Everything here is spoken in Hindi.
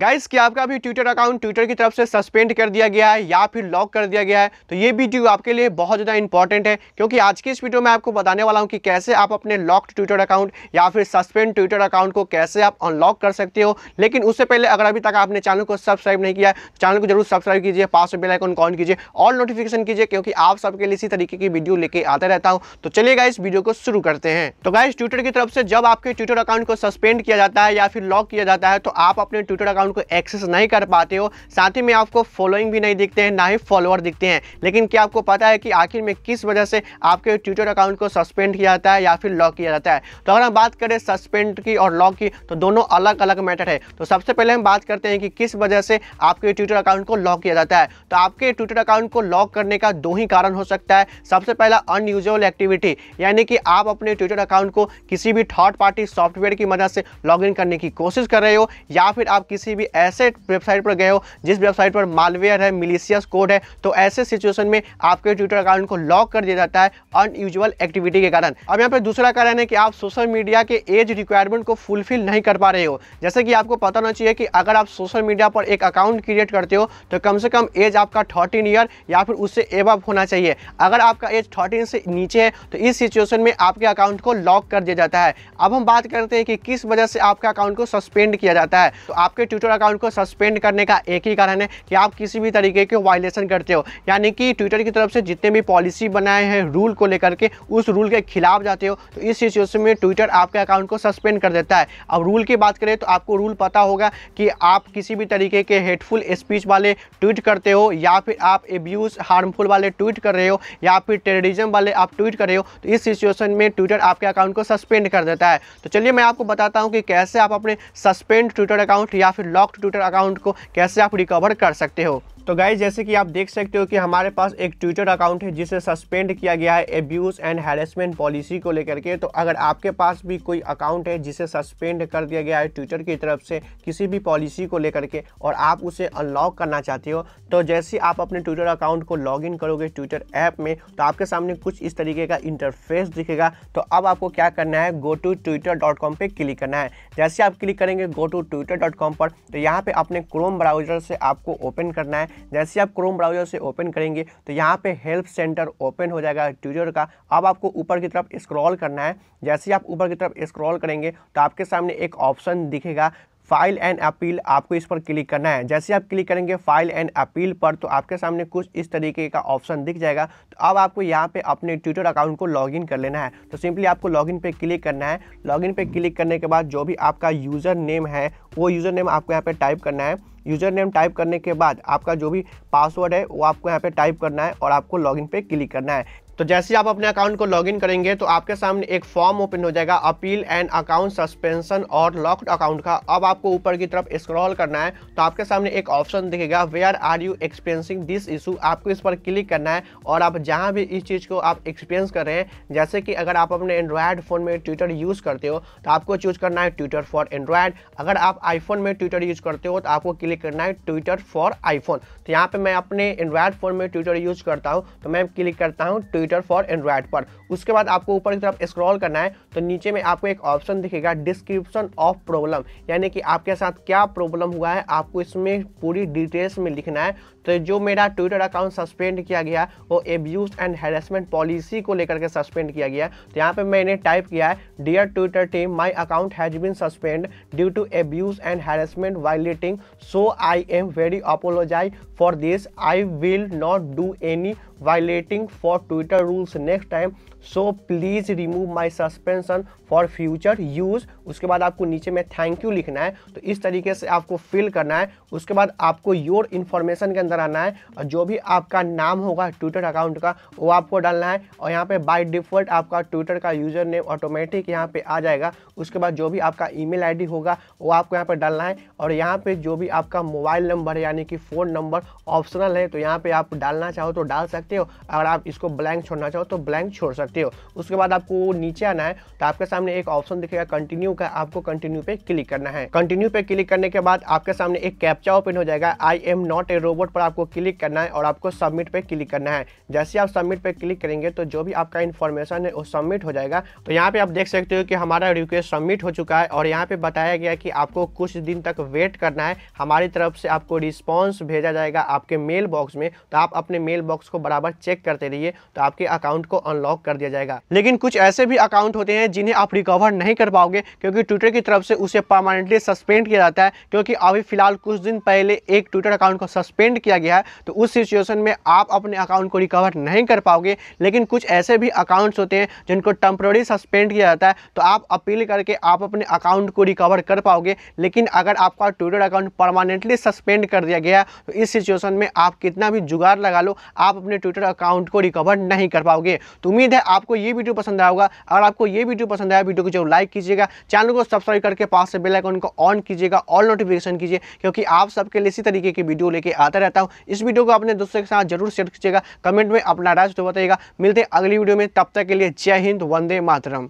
गाइस कि आपका भी ट्विटर अकाउंट ट्विटर की तरफ से सस्पेंड कर दिया गया है या फिर लॉक कर दिया गया है तो ये वीडियो आपके लिए बहुत ज़्यादा इंपॉर्टेंट है क्योंकि आज की इस वीडियो में आपको बताने वाला हूँ कि कैसे आप अपने लॉक्ड ट्विटर अकाउंट या फिर सस्पेंड ट्विटर अकाउंट को कैसे आप अनलॉक कर सकते हो लेकिन उससे पहले अगर अभी तक आपने चैनल को सब्सक्राइब नहीं किया तो चैनल को जरूर सब्सक्राइब कीजिए पास में बेलाइकॉन ऑन कीजिए और नोटिफिकेशन कीजिए क्योंकि आप सबके लिए इसी तरीके की वीडियो लेके आता रहता हूँ तो चलिए गाइस वीडियो को शुरू करते हैं तो गाइस ट्विटर की तरफ से जब आपके ट्विटर अकाउंट को सस्पेंड किया जाता है या फिर लॉक किया जाता है तो आप अपने ट्विटर अकाउंट अकाउंट को एक्सेस नहीं कर पाते हो साथ ही में आपको फॉलोइंग भी नहीं दिखते हैं ना ही फॉलोअर दिखते हैं लेकिन क्या आपको पता है कि आखिर में किस वजह से आपके ट्विटर अकाउंट को सस्पेंड किया जाता है या फिर लॉक किया जाता है तो अगर हम बात करें सस्पेंड की और लॉक की तो दोनों अलग अलग मैटर है तो सबसे पहले हम बात करते हैं कि किस वजह से आपके ट्विटर अकाउंट को लॉक किया जाता है तो आपके ट्विटर अकाउंट को लॉक करने का दो ही कारण हो सकता है सबसे पहला अनयूजल एक्टिविटी यानी कि आप अपने ट्विटर अकाउंट को किसी भी थर्ड पार्टी सॉफ्टवेयर की मदद से लॉग करने की कोशिश कर रहे हो या फिर आप किसी किसी भी ऐसे वेबसाइट पर गए हो जिस वेबसाइट पर मालवेयर है मिलिशियस कोड है तो ऐसे सिचुएशन में आपके ट्विटर अकाउंट को लॉक कर दिया जाता है अनयूजल एक्टिविटी के कारण अब यहाँ पर दूसरा कारण है कि आप सोशल मीडिया के एज रिक्वायरमेंट को फुलफिल नहीं कर पा रहे हो जैसे कि आपको पता होना चाहिए कि अगर आप सोशल मीडिया पर एक अकाउंट क्रिएट करते हो तो कम से कम एज आपका थर्टीन ईयर या फिर उससे एवब होना चाहिए अगर आपका एज थर्टीन से नीचे है तो इस सिचुएशन में आपके अकाउंट को लॉक कर दिया जाता है अब हम बात करते हैं कि किस वजह से आपका अकाउंट को सस्पेंड किया जाता है तो आपके ट्विटर ट्विटर अकाउंट को सस्पेंड करने का एक ही कारण है कि आप किसी भी तरीके के वायलेशन करते हो यानी कि ट्विटर की तरफ से जितने भी पॉलिसी बनाए हैं रूल को लेकर के उस रूल के खिलाफ जाते हो तो इस सिचुएशन में ट्विटर आपके अकाउंट को सस्पेंड कर देता है अब रूल की बात करें तो आपको रूल पता होगा कि आप किसी भी तरीके के हेटफुल स्पीच वाले ट्वीट करते हो या फिर आप एब्यूज हार्मफुल वाले ट्वीट कर रहे हो या फिर टेररिज्म वाले आप ट्वीट कर रहे हो तो इस सिचुएशन में ट्विटर आपके अकाउंट को सस्पेंड कर देता है तो चलिए मैं आपको बताता हूँ कि कैसे आप अपने सस्पेंड ट्विटर अकाउंट या फिर लॉक्ड ट्विटर अकाउंट को कैसे आप रिकवर कर सकते हो तो गाइज जैसे कि आप देख सकते हो कि हमारे पास एक ट्विटर अकाउंट है जिसे सस्पेंड किया गया है एब्यूज़ एंड हेरेसमेंट पॉलिसी को लेकर के तो अगर आपके पास भी कोई अकाउंट है जिसे सस्पेंड कर दिया गया है ट्विटर की तरफ से किसी भी पॉलिसी को लेकर के और आप उसे अनलॉक करना चाहते हो तो जैसे आप अपने ट्विटर अकाउंट को लॉग करोगे ट्विटर ऐप में तो आपके सामने कुछ इस तरीके का इंटरफेस दिखेगा तो अब आपको क्या करना है go to Twitter dot com पर क्लिक करना है जैसे आप क्लिक करेंगे go to Twitter dot com पर तो यहाँ पर अपने क्रोम ब्राउजर से आपको ओपन करना है जैसे आप क्रोम ब्राउजर से ओपन करेंगे तो यहाँ पे हेल्प सेंटर ओपन हो जाएगा ट्यूटर का अब आपको ऊपर की तरफ स्क्रॉल करना है जैसे ही आप ऊपर की तरफ स्क्रॉल करेंगे तो आपके सामने एक ऑप्शन दिखेगा फाइल एंड अपील आपको इस पर क्लिक करना है जैसे आप क्लिक करेंगे फाइल एंड अपील पर तो आपके सामने कुछ इस तरीके का ऑप्शन दिख जाएगा तो अब आपको यहाँ पे अपने ट्विटर अकाउंट को लॉगिन कर लेना है तो सिंपली आपको लॉगिन पे क्लिक करना है लॉगिन पे क्लिक करने के बाद जो भी आपका यूज़र नेम है वो यूज़र नेम आपको यहाँ पर टाइप करना है यूज़र नेम टाइप करने के बाद आपका जो भी पासवर्ड है वो आपको यहाँ पे टाइप करना है और आपको लॉगिन पे क्लिक करना है तो जैसे आप अपने अकाउंट को लॉगिन करेंगे तो आपके सामने एक फॉर्म ओपन हो जाएगा अपील एंड अकाउंट सस्पेंशन और लॉक्ड अकाउंट का अब आपको ऊपर की तरफ स्क्रॉल करना है तो आपके सामने एक ऑप्शन दिखेगा where are you experiencing this issue आपको इस पर क्लिक करना है और आप जहाँ भी इस चीज़ को आप एक्सपीरियंस कर रहे हैं जैसे कि अगर आप अपने एंड्रॉयड फ़ोन में ट्विटर यूज़ करते हो तो आपको चूज करना है ट्विटर फॉर एंड्रॉयड अगर आप आईफोन में ट्विटर यूज़ करते हो तो आपको क्लिक करना है ट्विटर फॉर आईफोन तो यहाँ पर मैं अपने एंड्रॉयड फ़ोन में ट्विटर यूज़ करता हूँ तो मैं क्लिक करता हूँ ट्विटर फॉर एंड्रॉयड पर उसके बाद आपको ऊपर की तरफ स्क्रॉल करना है तो नीचे में आपको एक ऑप्शन दिखेगा डिस्क्रिप्शन ऑफ प्रॉब्लम यानी कि आपके साथ क्या प्रॉब्लम हुआ है आपको इसमें पूरी डिटेल्स में लिखना है तो जो मेरा ट्विटर अकाउंट सस्पेंड किया गया वो एब्यूज एंड हेरेसमेंट पॉलिसी को लेकर के सस्पेंड किया गया तो यहाँ पे मैंने टाइप किया है dear Twitter team my account has been suspend due to abuse and harassment violating so I am very apologize for this I will not do any violating for Twitter rules next time so please remove my suspension for future use उसके बाद आपको नीचे में थैंक यू लिखना है तो इस तरीके से आपको फिल करना है उसके बाद आपको योर इन्फॉर्मेशन के अंदर आना है और जो भी आपका नाम होगा ट्विटर अकाउंट का वो आपको डालना है और यहाँ पे बाय डिफ़ॉल्ट आपका ट्विटर का यूज़र नेम ऑटोमेटिक यहाँ पे आ जाएगा उसके बाद जो भी आपका आई डी होगा वो आपको यहाँ पर डालना है और यहाँ पर जो भी आपका मोबाइल नंबर है यानी कि फ़ोन नंबर ऑप्शनल है तो यहाँ पर आप डालना चाहो तो डाल सकते सकते हो अगर आप इसको ब्लैंक छोड़ना चाहो तो ब्लैंक छोड़ सकते हो उसके बाद आपको नीचे आना है तो आपके सामने एक ऑप्शन दिखेगा कंटिन्यू का आपको कंटिन्यू पे क्लिक करना है कंटिन्यू पे क्लिक करने के बाद आपके सामने एक कैप्चा ओपन हो जाएगा I am not a robot पर आपको क्लिक करना है और आपको सबमिट पे क्लिक करना है जैसे आप सबमिट पे क्लिक करेंगे तो जो भी आपका इन्फॉर्मेशन है वो सबमिट हो जाएगा तो यहाँ पे आप देख सकते हो कि हमारा रिक्वेस्ट सबमिट हो चुका है और यहाँ पे बताया गया कि आपको कुछ दिन तक वेट करना है हमारी तरफ से आपको रिस्पॉन्स भेजा जाएगा आपके मेल बॉक्स में तो आप अपने मेल बॉक्स को बड़ा बराबर चेक करते रहिए तो आपके अकाउंट को अनलॉक कर दिया जाएगा लेकिन कुछ ऐसे भी अकाउंट होते हैं जिन्हें आप रिकवर नहीं कर पाओगे क्योंकि ट्विटर की तरफ से उसे परमानेंटली सस्पेंड किया जाता है क्योंकि अभी फिलहाल कुछ दिन पहले एक ट्विटर अकाउंट को सस्पेंड किया गया है तो उस सिचुएशन में आप अपने अकाउंट को रिकवर नहीं कर पाओगे लेकिन कुछ ऐसे भी अकाउंट्स होते हैं जिनको टेम्प्रोरी सस्पेंड किया जाता है तो आप अपील करके आप अपने अकाउंट को रिकवर कर पाओगे लेकिन अगर आपका ट्विटर अकाउंट परमानेंटली सस्पेंड कर दिया गया तो इस सिचुएशन में आप कितना भी जुगाड़ लगा लो आप अपने ट्विटर अकाउंट को रिकवर नहीं कर पाओगे तो उम्मीद है आपको ये वीडियो पसंद आया होगा अगर आपको ये वीडियो पसंद आया वीडियो को जरूर लाइक कीजिएगा चैनल को सब्सक्राइब करके पास से बेलाइकॉन को ऑन कीजिएगा ऑल नोटिफिकेशन कीजिए क्योंकि आप सबके लिए इसी तरीके की वीडियो लेके आता रहता हूँ इस वीडियो को अपने दोस्तों के साथ जरूर शेयर कीजिएगा कमेंट में अपना राज तो बताइएगा मिलते हैं अगली वीडियो में तब तक के लिए जय हिंद वंदे मातरम